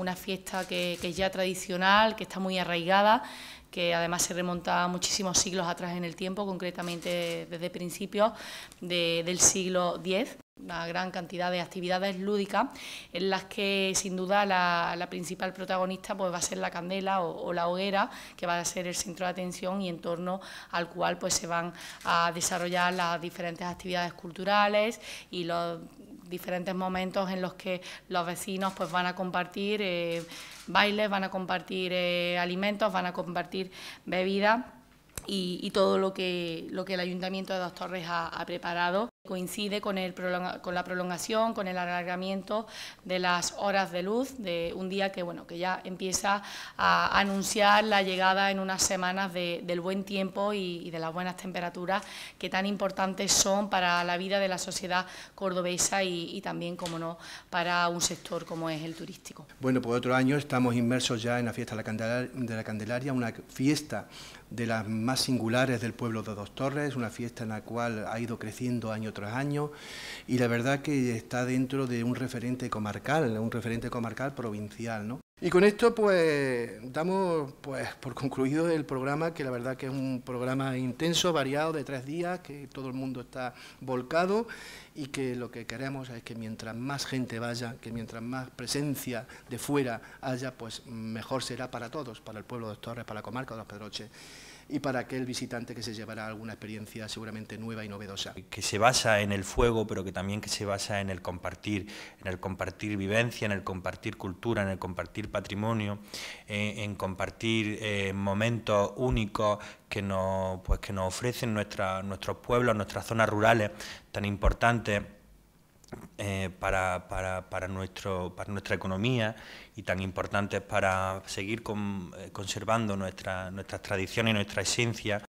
una fiesta que, es ya tradicional, que está muy arraigada, que además se remonta a muchísimos siglos atrás en el tiempo, concretamente desde principios del siglo X una gran cantidad de actividades lúdicas en las que sin duda la, principal protagonista pues va a ser la candela o, la hoguera que va a ser el centro de atención y en torno al cual pues se van a desarrollar las diferentes actividades culturales y los diferentes momentos en los que los vecinos pues van a compartir eh, bailes, van a compartir eh, alimentos, van a compartir bebidas y, todo lo que, lo que el Ayuntamiento de Dos Torres ha preparado coincide con, el con la prolongación, con el alargamiento de las horas de luz, de un día que, bueno, que ya empieza a anunciar la llegada en unas semanas del buen tiempo y, de las buenas temperaturas que tan importantes son para la vida de la sociedad cordobesa y, también, como no, para un sector como es el turístico. Bueno, por otro año estamos inmersos ya en la fiesta de la Candelaria, una fiesta de las más singulares del pueblo de Dos Torres, una fiesta en la cual ha ido creciendo año tras años y la verdad que está dentro de un referente comarcal, un referente comarcal provincial. ¿no? Y con esto pues damos pues, por concluido el programa, que la verdad que es un programa intenso, variado, de tres días, que todo el mundo está volcado y que lo que queremos es que mientras más gente vaya, que mientras más presencia de fuera haya, pues mejor será para todos, para el pueblo de Torres, para la comarca de los Pedroches y para aquel visitante que se llevará alguna experiencia seguramente nueva y novedosa. Que se basa en el fuego, pero que también que se basa en el compartir, en el compartir vivencia, en el compartir cultura, en el compartir patrimonio, eh, en, compartir eh, momentos únicos que nos, pues ofrecen nuestros pueblos, nuestras zonas rurales tan importantes eh, para, nuestro, para nuestra economía y tan importantes para seguir eh, conservando nuestra, nuestras tradiciones y nuestra esencia.